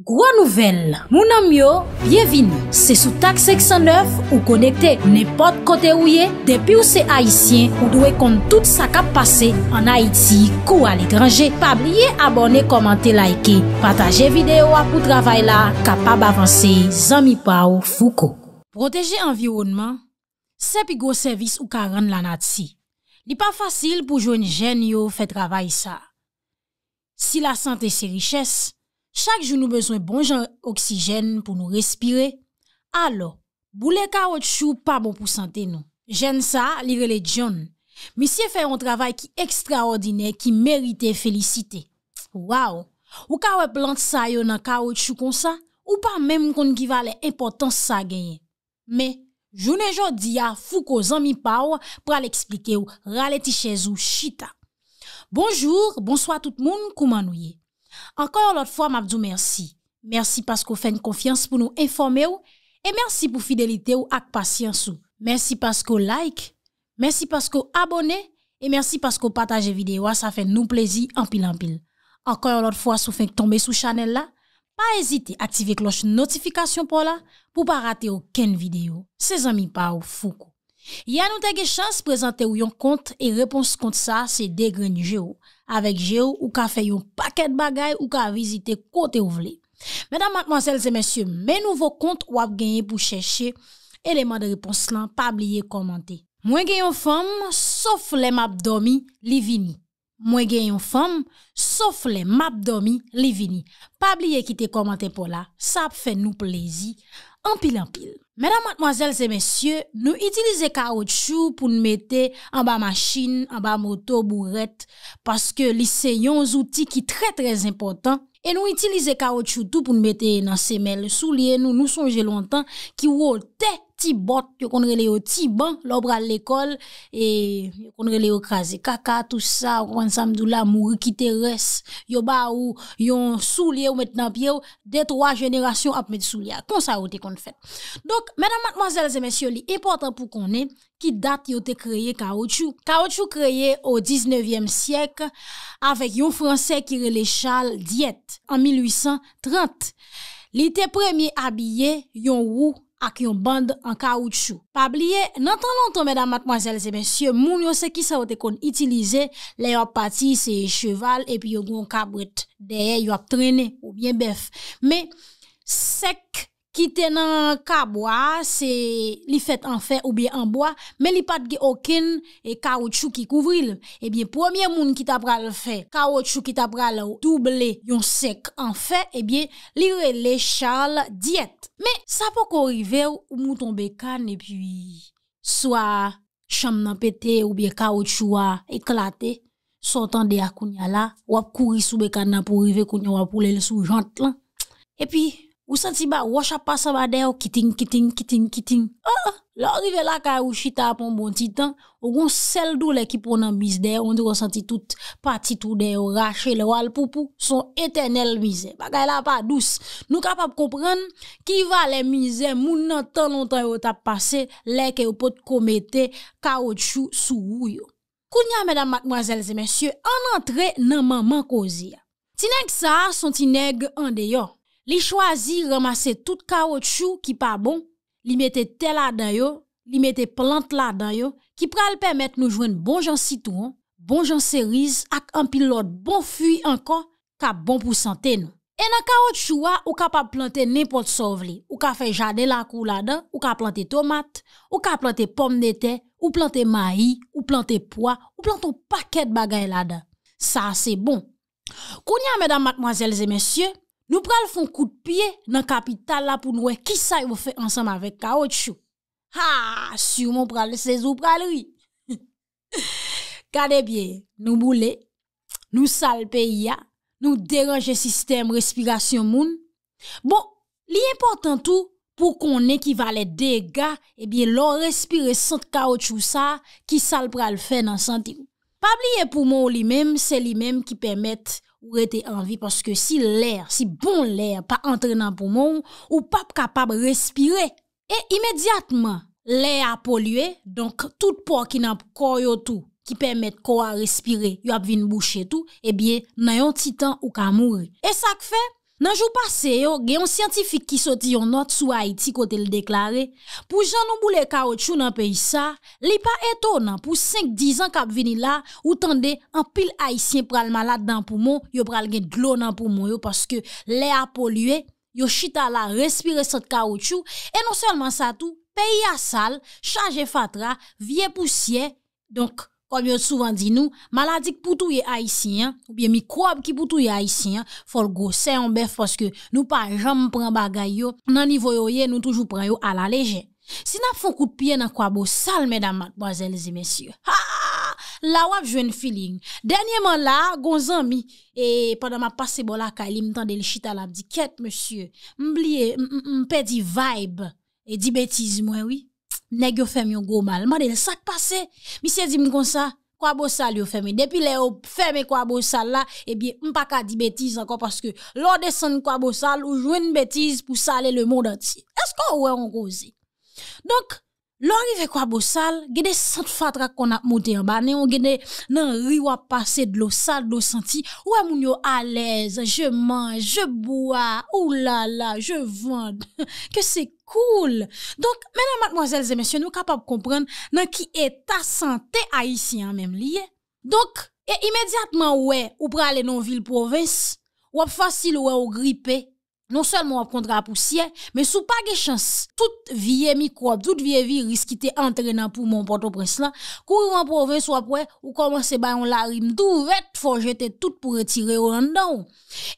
Gro nouvel, mounam yo, bienvin, se sou tak 609 ou konekte, ne pot kote ou ye, depi ou se Haitien, ou dwe kont tout sa kap pase, an Haiti, kou al ekranje, pa blye abone, komante, laike, pataje videyo apou travay la, kapab avanse, zami pa ou fuko. Protege environman, sepi go servis ou karan la nat si. Ni pa fasil pou joun jen yo fe travay sa. Si la sante se riches, Chak joun nou bezwen bon jan oksijen pou nou respire. Alo, bou le kawot chou pa bon pou sante nou. Jen sa li rele djon. Misye fè an travay ki ekstraordinè ki merite felisite. Waw, ou kawè plant sa yo nan kawot chou kon sa? Ou pa menm kon kiva le importans sa genye? Me, jounen jò di ya fou ko zan mi paw pou al eksplike ou rale ti chèz ou chita. Bonjour, bonsoi tout moun koumanouye. Ankon yon lot fwa mabdou mersi. Mersi paskou fen konfians pou nou informe ou, e mersi pou fidelite ou ak pasyans ou. Mersi paskou like, mersi paskou abone, e mersi paskou pataje videyo a sa fen nou plezi anpil anpil. Ankon yon lot fwa sou fen tombe sou chanel la, pa ezite ative kloche notifikasyon pou la, pou pa rate ou ken videyo. Se zanmi pa ou foko. Yan nou tege chans prezante ou yon kont e repons kont sa se degrenje ou. avèk jè ou, ou ka fè yon pakèd bagay, ou ka vizite kote ou vle. Mèdam, matman, sèlse, mèsyè, mè nouvo kont wap genye pou chèche, eleman de repons lan, pab liye komante. Mwen genyon fèm, sof lè map domi, li vini. Mwen genyon fèm, sof lè map domi, li vini. Pab liye ki te komante pou la, sa ap fè nou plezi. Ampil, ampil. Mèdam, matmoazèl, zè mèsyè, nou itilize kaoutchou pou nou mette an ba machin, an ba moto, bourret, paske li se yon zouti ki trè trè zimpotant, e nou itilize kaoutchou tou pou nou mette nan se mel, sou liye nou nou sonje lontan ki wòl tè. ti bot, yo kon rele yo ti ban, et l'école et yo kon rele yo kaka, tout ça. On s'en la mouri ki te yo ba ou, yon soulier ou met nan pie ou, de 3 jenerasyon ap met sou a kon ou te kon fet. donc mèdam mademoiselles et messieurs li, important pou konè, e, ki date yo te kreye kaoutchou. Kaoutchou créé au 19e siècle avec yon français ki rele Charles Diette en 1830. Li premier habillé abye yon wou ak yon band an kaoutchou. Pabliye, nantan lonton, mèdam matmwazel, se mèsyè moun yon seki sa wote kon itilize, le yon pati se cheval, epi yon goun kabwit. Deye, yon ap trenè, ou bien bef. Mè, sek... Kitè nan kabwa, se li fèt an fè ou bi an bwa, me li pat ge okèn e kaoutchou ki kouvril. Ebyen, pwemye moun ki tap ral fè, kaoutchou ki tap ral ou double yon sek an fè, ebyen, li rele chal diyet. Me, sa pou ko rive ou mouton bekan, epyi, soa, chanm nan pète ou biye kaoutchou a eklate, sotan deyakoun ya la, wap kouri sou bekan nan pou rive, koun yo wap oulele sou jant lan. Epyi, Ou santi ba wosha pa sabade yo kiting, kiting, kiting, kiting. Ah, ah la orive la ka ou chita apon bon titan, ou goun sel do le ki ponan mizde yo, on di wosanti tout pati tou de yo rache le walpupu, son etenel mizde. Bakay la pa dous, nou kapap kompren, ki va le mizde moun nan tan lontan yo tap pase, le ke yo pot komete ka o chou sou wuyo. Kounya, medan, mademoiselles et messieurs, an antre nan maman kozi ya. Tinek sa, son tinek an deyo. Li chwazi ramase tout kaotchou ki pa bon, li mette tel la dan yo, li mette plant la dan yo, ki pral pemet nou jwen bon jan sitouan, bon jan seriz, ak an pilot bon fuy anka, ka bon pou sante nou. E nan kaotchou wa, ou ka pa plante nepot sovli, ou ka fe jade lakou la dan, ou ka plante tomate, ou ka plante pomme de te, ou plante mahi, ou plante poa, ou plante ou paket bagay la dan. Sa se bon. Kounia, medan, makmoazelze, mensyen, Nou pral fon kout piye nan kapital la pou nou e kisa yon fe ansanm avèk kaotchou. Ha, sur moun pral sezou pral ri. Kade bie, nou moule, nou salpe ya, nou deranje sistem respirasyon moun. Bon, li importantou pou kon e kivalè dega, e bie lor respire sent kaotchou sa ki sal pral fe nan santigou. Pab li e pou moun li mèm, se li mèm ki pèmèt Ou rete anvi paske si lèr, si bon lèr pa entre nan pou moun, ou pap kapab respire. E imediatman, lè a polye, donk tout pou akina pou koryo tou, ki pemet kora respire, yop vin bouch etou, ebyen nan yon titan ou ka mouri. E sak fe? Nanjou pase yo, gen yon siyantifik ki soti yon not sou Haiti kote l deklare, pou jan nou boule kaoutchou nan peyi sa, li pa eto nan pou 5-10 an kap vini la, ou tande an pil Haitien pral malade dan pou moun, yo pral gen glou nan pou moun yo, paske le a polye, yo chita la respire sot kaoutchou, e non selman sa tou, peyi a sal, chanje fatra, vie pousye, donk. Kol yon souvan di nou, maladik poutouye aisyen, oubyen mi kouab ki poutouye aisyen, fol gose yon bef paske nou pa jom pren bagay yo nan nivoyo ye nou toujou pren yo ala lejen. Sinan foun kout piye nan kouab ou salmeda mat, boazelzi mesye. Ha! Bon la wap jwen filin. Denyeman la, gonzan mi, ee, padan ma pase bolakay li mtande li chitalap di ket mesye, mbliye mpe di vibe e di betizmwe wii. Nèk yo fèm yon gwo mal, man el sak pase, mi se zim kon sa, kwa bo sal yo fèm e depi lè yo fèm e kwa bo sal la, ebi mpa ka di betiz ankon paske lò de san kwa bo sal ou jwen betiz pou sale le moun an ti. Esko wè on gozi? Donk, lò rive kwa bo sal, gede sant fatra kon ap mouten ba, nè yon gede nan riwa pase dlo sal dlo santi, wè moun yo alèz, je manj, je boua, oulala, je vand, ke sek? Koul, donk menan matmozèl zè mensyon nou kapap komprenn nan ki etasante a yisi an mem liye. Donk, e imediatman wè, ou prale nan vil provins, wap fasil wè ou gripe, non selman wap kontra apousye, men sou pa ge chans, tout vie mi kwa, tout vie vi riskite antrenan pou moun porto preslan, kou yon provins wap wè, ou komanse bayon larim, dou vet fò jete tout pou retire ou an don.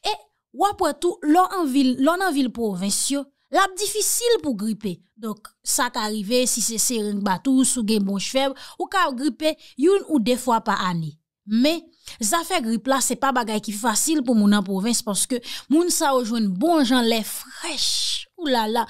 E wap wè tou, lon an vil provins yon, Lap difisil pou gripe. Dok, sa ka rive, si se sering batous, ou bon gen mounj feb, ou ka gripe, yon ou defwa pa ani. Me, zafè gripla, se pa bagay ki fasil pou moun anpovins, porske moun sa ojwen bon jan lè frech. Oulala,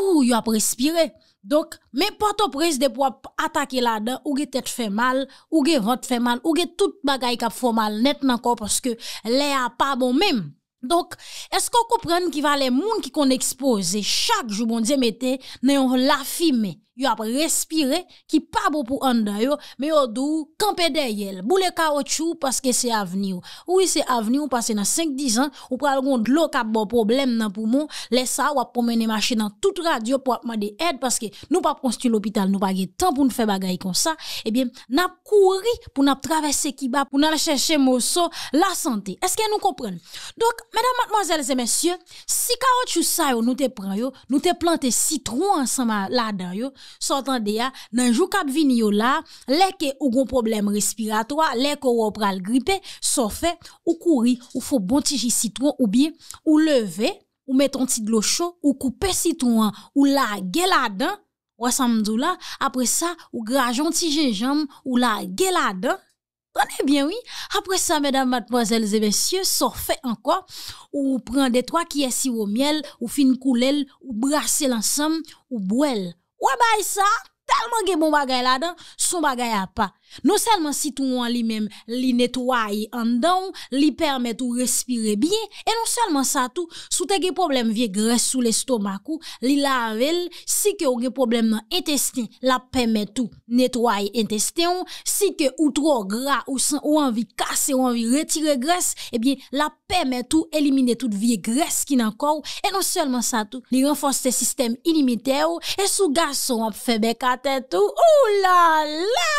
ou, yon ap respire. Dok, men patopres de pou ap atake la dan, ou gen tèt fè mal, ou gen vòt fè mal, ou gen tout bagay kap fò mal, net nan kon, porske lè a pa bon menm. Donk, esko koupren ki va le moun ki kon ekspoze chak jou bon diye metè nan yon lafime? yo a respiré qui pas bon pour un d'ailleurs mais au dou camper derrière boule caoutchouc parce que c'est avenir oui c'est avenir parce que dans 5 10 ans ou pral de l'eau bon problème dans poumon les ça ou promener marché dans toute radio pour demander aide parce que nous pas construire l'hôpital nous pas le temps pour nous faire choses comme ça Eh bien n'a couru pour n'a traverser kiba pour n'a chercher mosso la santé est-ce que nous comprenons donc mesdames mademoiselles et messieurs si caoutchouc ça nous te prend yo nous te planter citron ensemble là-dedans Sot an de ya, nan jou kap vini yo la, leke ou goun problem respiratoa, leke ou wopral gripe, sofe ou kouri, ou fo bon tiji sitouan ou biye, ou leve, ou met an ti glosho, ou koupe sitouan, ou la gela dan, wasa mdou la, apre sa, ou graj an ti jejam, ou la gela dan, an de bien oui, apre sa, medan mademoiselles et messieurs, sofe anko, ou pren de toa ki esi womiel, ou fin koulel, ou brase lansam, ou bwel. Wabay sa! Elman ge bon bagay la dan, sou bagay a pa. Non selman si tou an li men li netwaye an dan, li permette ou respire bie, e non selman sa tou, sou te ge problem vie gres sou l'estomak ou li lavel, si ke ou ge problem entestin la permette ou netwaye entestin, si ke ou tro gra ou san ou an vi kase ou an vi retire gres, e bie la permette ou elimine tout vie gres ki nan kou, e non selman sa tou, li renfonse te sistem ilimite ou, e sou gas ou an febe kat, Ou la la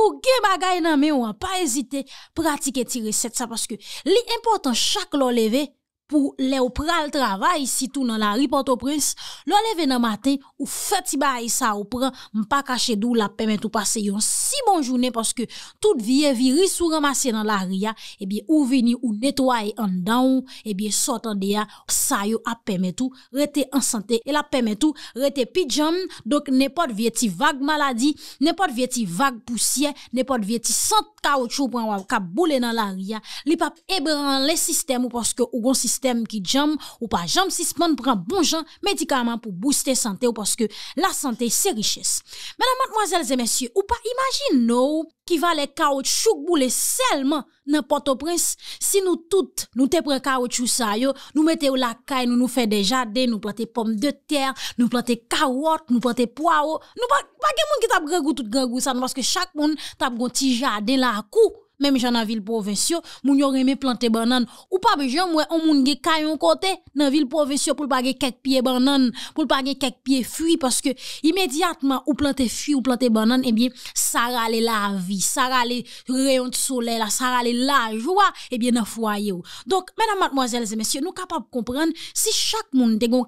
ou ge bagay nan men ou an pa ezite pratike ti reset sa Paske li importan chak lor leve pou le ou pral travay, si tou nan la ripotoprins, lo leve nan maten, ou feti bay sa ou pran, mpa kache dou la pemetou pase, yon si bon jounen, poske tout viye viris ou ramase nan la ria, ebi ou vini ou netwaye an dan ou, ebi sotan deya, sa yo a pemetou rete ansante, e la pemetou rete pidjan, dok nepot vye ti vag maladi, nepot vye ti vag pousye, nepot vye ti sant kaoutchou, pou an wav ka bole nan la ria, li pap ebran le sistem ou, poske ou gonsist, système qui jam ou pas jambe suspend prend bon gens médicaments pour booster santé ou parce que la santé c'est richesse. Mesdames, et messieurs, ou pas imagine nous qui va les caoutchouc bouler seulement n'importe au prince si nous toutes nous te prend caoutchouc ça yo, nous mettez la caille, nous nous fait des jardins, nous planter pommes de terre, nous planter carottes, nous planter poireaux, nous pas pas gen monde qui t'a grand goût tout grand goût ça parce que chaque monde t'a un petit jardin là à coup même j'en la ville provinciale, moun yon reme planter banane ou pas besoin moi on moun ge kayon côté dans ville provinciale pour pas quelques pieds banane, pour pas gen quelques pieds fruits parce que immédiatement ou planter fruits ou planter banane eh bien ça rale la vie, ça rale rayon de soleil, ça rale la joie eh bien nan foyer. Donc mesdames mademoiselles et messieurs, nous capables de comprendre si chaque monde te gon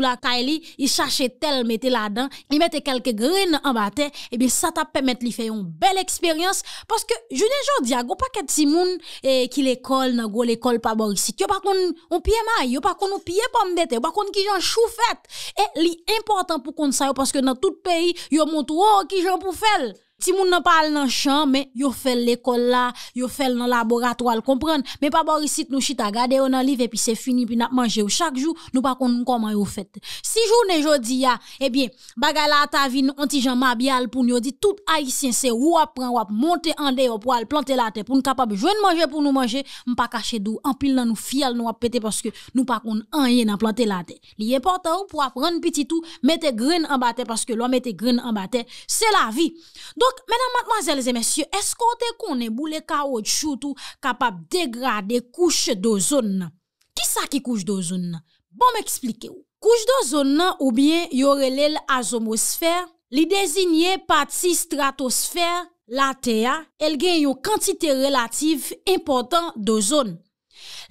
la kaili, il cherchait tel mettait là-dedans, il mettait quelques graines en bas eh bien ça t'a permettre de faire une belle expérience parce que je ne A go pa ket si moun e, ki l'ekol nan go l'ekol pa borsit Yo pa konon piye may, yo pa konon piye pandete Yo pa konon ki jan chou fèt E li important pou kon sa yo Paske nan tout peyi yo montou Oh ki jan pou fèt Si moun nan parle nan chan, mais yo fè l'école la, yo laboratoire, nan laboratoal, comprendre. Mais pa nous nou chita gade on nan et puis c'est fini, puis n'a manger chaque jour, jour nou pa kon comment yo fait. Si jounen jodi ya, eh bien la ta vin, onti jan mabial pou nou di, tout haïtien se ou apprend ou monte en yo pour al planter la te, pou nou kapab de manger pou nou manger mpa kache dou, pile nan nou nous nou ap parce que nou pa kon rien nan planter la te. Li e ou pou ap ren tout tou, mette gren an parce que lwa mette gren en bate, c'est la vie donc Mwenak matmazelze mensyo, eskonte konen bou le ka wot choutou kapap degrade kouche do zon nan? Ki sa ki kouche do zon nan? Bon m eksplike ou. Kouche do zon nan ou bien yorelel azomosfer, li dezine pati stratosfer, la teya, el gen yon kantite relatif impotant do zon.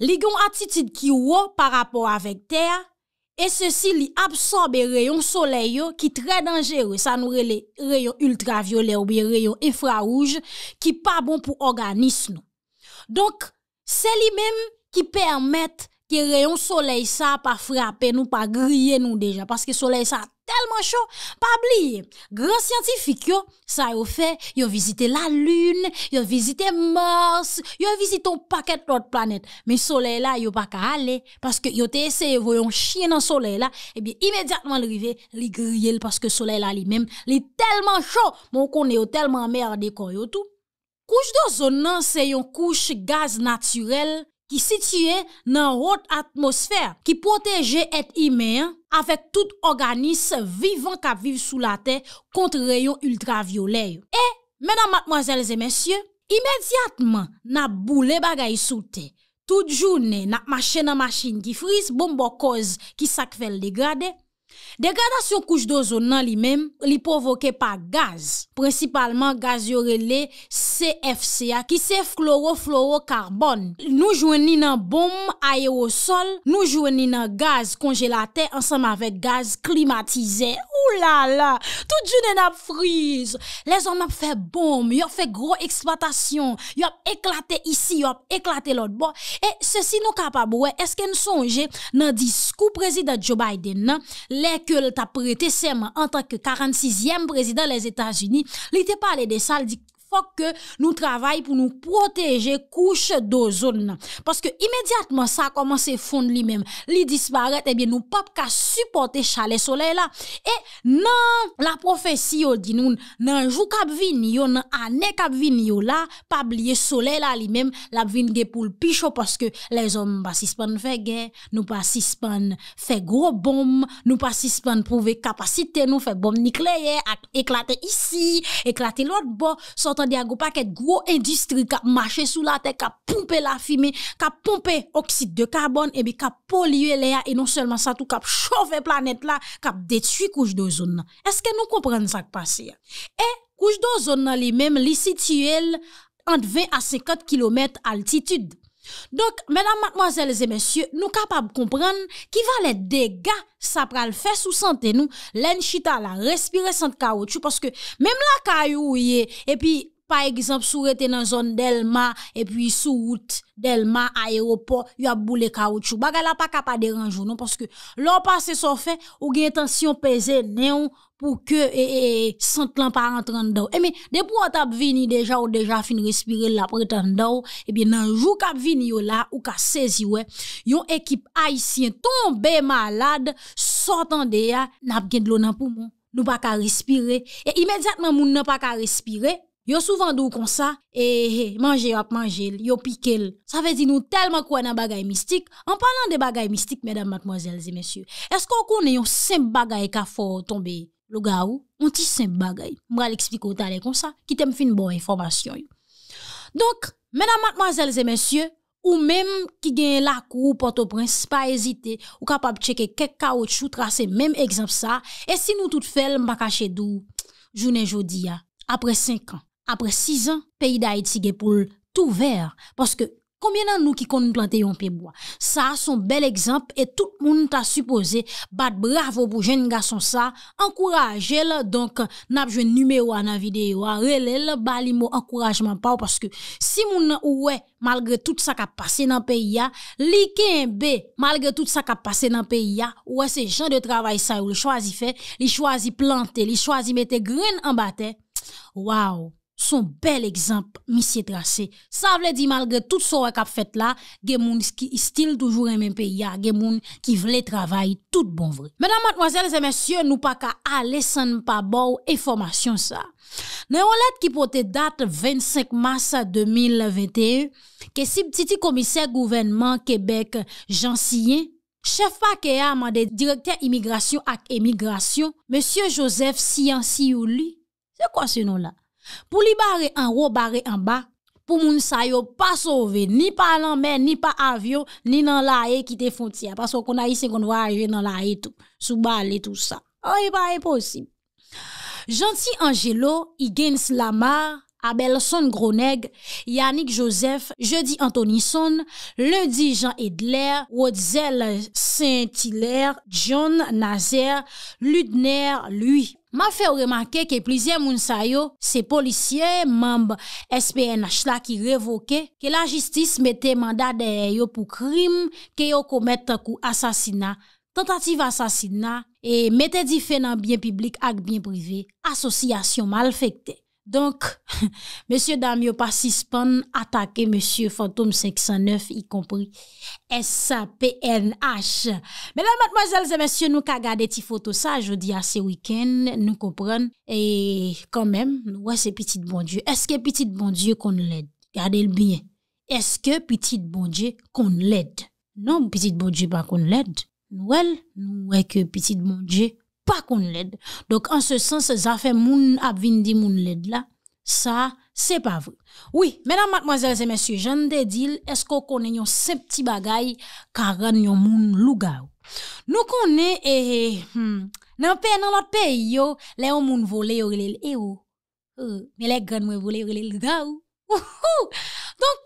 Li gen atitit ki ou ou par rapport avek teya. Et ceci absorbe absorbe rayons soleil qui très dangereux ça nous les rayons ultraviolet ou bien rayon infrarouge qui pas bon pour l'organisme. Donc c'est lui-même qui permet que rayon soleil ça pas frapper nous pas griller nous déjà parce que soleil ça Telman chow, pa bliye, gran siyantifik yo, sa yo fe, yo vizite la lune, yo vizite Mars, yo vizite yon paket lout planet, men soley la yo baka ale, paske yo te eseye voyon chien nan soley la, ebi eh imediatman li rive, li griye l, paske soley la li mem, li telman chow, moun kon yo telman mer dekoy yo tou. Kouch do zon nan se yon kouch gaz naturel, ki sitye nan hot atmosfer, ki proteje et ime an, avek tout organis vivant kap viv sou la te, kontre yon ultraviolet. E, menan matmoazelze mensyen, imediatman nan boule bagay sou te, tout jounen nan mashen nan mashen ki fris, bombo koz ki sakvel degrade, Degradasyon kouche dozon nan li mem li provoke pa gaz Principalman gaz yorele CFC ya ki se floro-floro-karbon Nou jwen ni nan bom, ayer o sol Nou jwen ni nan gaz kongelate ansam avet gaz klimatize Oulala, tout jounen ap frize Le zon ap fe bom, yo fe gro eksploatasyon Yo ap eklate isi, yo ap eklate lot bo E se si nou kapabwe, eske nou sonje nan disku prezident Joe Biden nan L'école t'a prêté prêté en tant que 46e président des états unis li parlé pale de sal dit ke nou travay pou nou proteje kouche do zon nan. Paske imediatman sa koman se fond li men. Li disparate, ebyen nou pap ka supporte chale sole la. E nan la profesi yo di nou, nan jou kabvin yo nan ane kabvin yo la, pa blye sole la li men, labvin ge pou lpisho paske le zon ba sispan fè gè, nou pa sispan fè gro bom, nou pa sispan pou ve kapasite nou fè bom nikleye, eklate isi, eklate lot bo, soton Diago pa ket gro endistri Kap mache sou la te Kap pompe la fime Kap pompe oksid de karbon Ebi eh kap polye le ya E non selman sa tou Kap chove planet la Kap detui kouj do zon nan Eske nou kompren sa kpase ya E kouj do zon nan li mem Li siti el Ante 20 a 50 km altitude Donk menan matmoazelze mensyo Nou kapab kompren Ki valet de ga Sa pral fes ou sante nou Len chita la Respire sante kawot Chou paske Mem la kayou ou ye E pi Pa egzamp sou rete nan zon Delma e pi sou wout Delma ayropor, yon ap bou le kaoutchou. Bagala pa kapade ranjou non, paske lor pase sou fe, ou gen tansyon peze neon pou ke e, e, e, sent lan pa rentran da ou. E mi, depou an tap vini deja ou deja fin respire la pre tan da ou, e bi nan jou kap vini yo la, ou ka sezi we, yon ekip haisyen tombe malade sotan de ya, nap gen dlo nan pou moun, nou pa ka respire, e imediatman moun nan pa ka respire, Yo souvan dou konsa, ehe, manje yo ap manje, yo pikel. Sa vezi nou telman kwenan bagay mistik. Anpanan de bagay mistik, medan matmoazelze mensyo, esko konen yon semp bagay ka fo tombe lo ga ou? Mwen ti semp bagay, mwen al ekspliko talen konsa, ki tem fin bon informasyon yo. Donk, medan matmoazelze mensyo, ou menm ki gen lakou poto prins, pa ezite, ou kapab cheke kek kaot chou trase menm egzamp sa, esi nou tout fel mba kache dou jounen jodi ya, apre 5 an. apre 6 an, peyi da etsige pou l tout ver. Paske, koumye nan nou ki kon nou plante yon peyboa? Sa, son bel ekzamp, e tout moun ta suppose, bat bravo pou jen nga son sa, ankoraje l, donk, napjwen nume wana videyo, rele l, bali mou ankorajman pa w, paske, si moun ouwe, malgre tout sa ka pase nan peyi ya, li ken be, malgre tout sa ka pase nan peyi ya, ouwe se jan de travay sa, ou li chwazi fe, li chwazi plante, li chwazi mette gren anbate, waw, Son bel ekzamp misye trase. Sa vle di malgre tout so rek ap fet la, gen moun stil toujou en men peyi ya, gen moun ki vle travay tout bon vre. Mèdame, matmoazèles et mèsyè, nou pa ka alè san pa bou e formasyon sa. Nè yon let ki pote dat 25 mars 2021, ke si ptiti komisek gouvenman Kebek Jansiyen, chef pa ke ya amade direktyen imigrasyon ak emigrasyon, mèsyè Josef Siyansiyou li, se kwa se nou la? Pou li bare an wo, bare an ba, pou moun sa yo pa sove, ni pa lan men, ni pa avyo, ni nan la e kite fontia. Paswa kon a yi sen kon vwa a yi nan la e tou, sou ba ale tou sa. O, yi e pare posi. Janti Angelo, Igen Slamar, Abelson Groneg, Yannick Joseph, Jeudi Antonison, Lundi Jean-Edler, Wotzel Saint-Hilaire, John Nazer, Ludner, lui. Ma fè ou remanke ke plizye moun sa yo, se policye, mamb, SPNH la ki revoke, ke la jistis mette mandade yo pou krim, ke yo komette kou asasina, tentative asasina, e mette di fè nan byen publik ak byen privé, asosyasyon mal fèkte. Donk, monsye Damyo pasispan, atake monsye Fantoum 509, y kompri S-A-P-N-H. Mèlè, matmozèlze, monsye nou ka gade ti foto sa, jodi a se wikèn, nou kompran. E, konmèm, nou wè se piti de bon dieu. Eske piti de bon dieu kon lèd? Gade l byè. Eske piti de bon dieu kon lèd? Non, piti de bon dieu pa kon lèd. Nou wèl, nou wè ke piti de bon dieu. pas qu'on l'aide. Donc, en ce sens, ça fait moun abvindi moun l'aide là. Ça, c'est pas vrai. Oui, mesdames, mademoiselles et messieurs, j'en te dis, est-ce qu'on connaît yon ces petits bagailles, karan yon moun lougaou? Nous connaissons, eh, eh, hmm, nan pe, pays, les yon moun eh, oh, oh, mais les gens moi, Donc,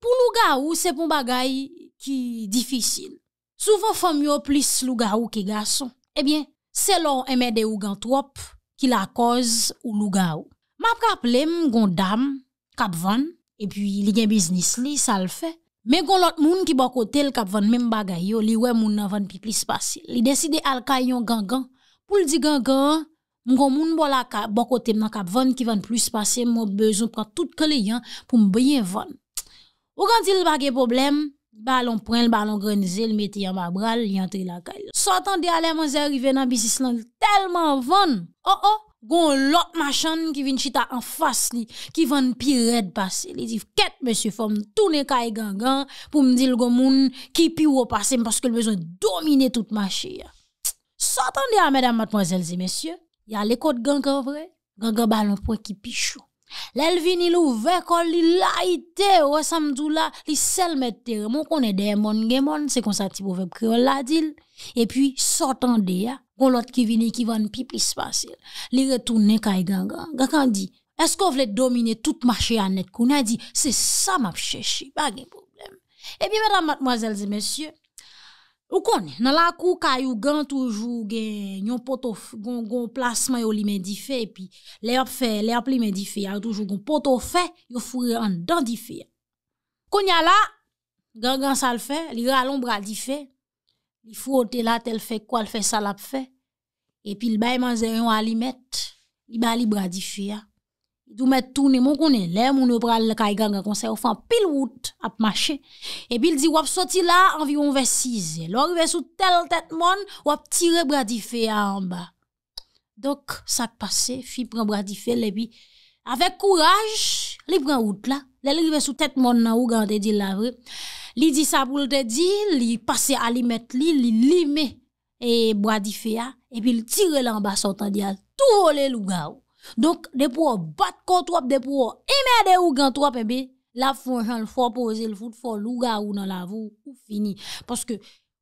pour lougaou, c'est pour bagaille qui difficile. Souvent, femme yo plus lougaou que garçon. Eh bien, Se lor emede ou gantwop ki la koz ou louga ou. Map ka plem gon dam kapvan e pi li gen biznis li, sa l fe. Men kon lot moun ki bakote l kapvan men bagay yo, li we moun nan van pi plis pasil. Li deside alkay yon gangan. Poul di gangan, moun kon moun bola bakote mnan kapvan ki van plis pasil, moun bezon pou ka tout ke li yan pou m bayen van. Ou gantil bagye probleme? Balon pren, balon grenze, meti yaman bral, yantri lakay. Sotan de alèm an zè rive nan bisis lan, telman van. O, o, goun lot machan ki vin chita an fas li, ki van pi red pase. Li div ket, mèsyo, fòm toune kay gangan pou mdil goun moun ki pi wopase, mpaskèl bezon domine tout machè ya. Sotan de alèm, mademoiselle, zè mèsyo, yalèkot gangan vre, gangan balon pren ki pi chou. Lèl vini louve kol li la ite wè samdou la li sel met terre. Mon konè de mon gen mon, se kon sa ti boveb kreol la dil. Et puis, sotan de ya, kon lot ki vini ki van pi pis fasil. Li retounen kay gangan. Gakan di, esko vle dominer tout marché anet net? A di, se sa map pas de problème. Et pi mesdames, Mademoiselles et Messieurs. Ou kon, nan la kou ka yu gen toujou gen yon potof, gen yon plasman yo li men di fe, epi le ap fe, le ap li men di fe, a toujou gen potof fe, yo fure an dan di fe. Kon ya la, gen gen sa l fe, li ralon bral di fe, li fure ote la tel fe kwa l fe sa lap fe, epi l bay man zeryon a li met, li bali bral di fe ya. Dou mè tounè moun konè lè moun ou pral lè kaj ganga konsè ou fan pil wout ap mache. E bil di wap soti la anvi yon vè sise. Lò rive sou tel tèt mon wap tire bradi fè ya anba. Dok sak pase fi pren bradi fè lè bi. Avek kouraj li pren wout la. Lè li rive sou tèt mon nan wou gan te di la vre. Li di sa pou lè te di, li pase alimet li, li lime bradi fè ya. E bil tire lè anba sotan di al tou volè lou ga wou. Donk de pou wap bat kont wap de pou wap imède ou gant wap e be la fonjan l fò pò zil fò louga ou nan la vò ou fini. Paske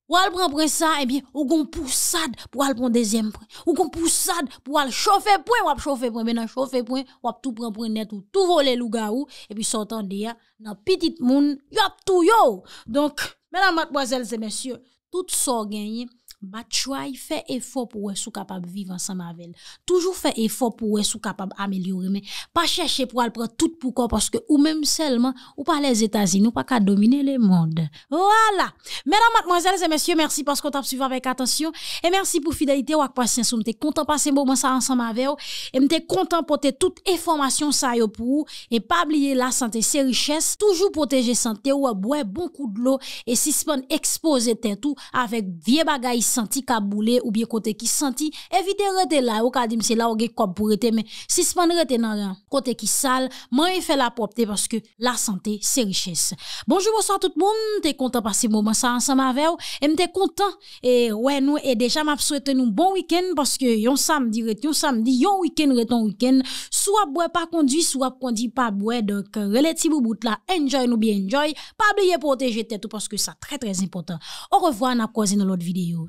pou al pran pran sa e eh be ou gon poussad pou al pran dezyem pran ou gon poussad pou al chofè pran wap chofè pran be nan chofè pran wap tou pran pran net ou tou volè louga ou e bi sotan de ya nan pitit moun yop tou yo. Donk menan matboazel zemesye tout so genye. Batchwa, fait effort pour être capable de vivre ensemble avec Toujours fait effort pour être capable d'améliorer, mais pas chercher pour aller prendre tout pour parce que ou même seulement, ou pas les États-Unis, ou pas qu'à dominer le monde. Voilà. Mesdames, mademoiselles et messieurs, merci parce qu'on t'a suivi avec attention. Et merci pour fidélité ou patience. On était content passer un moment ça ensemble avec vous. Et on était content de porter toute information ça pour vous. Et pas oublier la santé, ses richesses Toujours protéger santé ou boire bon coup de l'eau et suspendre exposer tout avec vieux bagages senti kaboulé ou bien côté qui senti éviter rete là ou kadim se c'est là ou gen kop pour rete, mais si span rete nan, rien côté qui sale y fait la propreté parce que la santé c'est richesse bonjour bonsoir tout le monde t'es content passer moment ça ensemble avec vous et m'te content et ouais nous et déjà m'a souhaité nous bon week-end parce que yon samedi yon samedi yon week-end reton week-end soit boue pas conduit soit conduit pas boue. donc relative bout là enjoy nous bien enjoy pas oublier protéger tête parce que ça très très important au revoir n'a croisé dans l'autre vidéo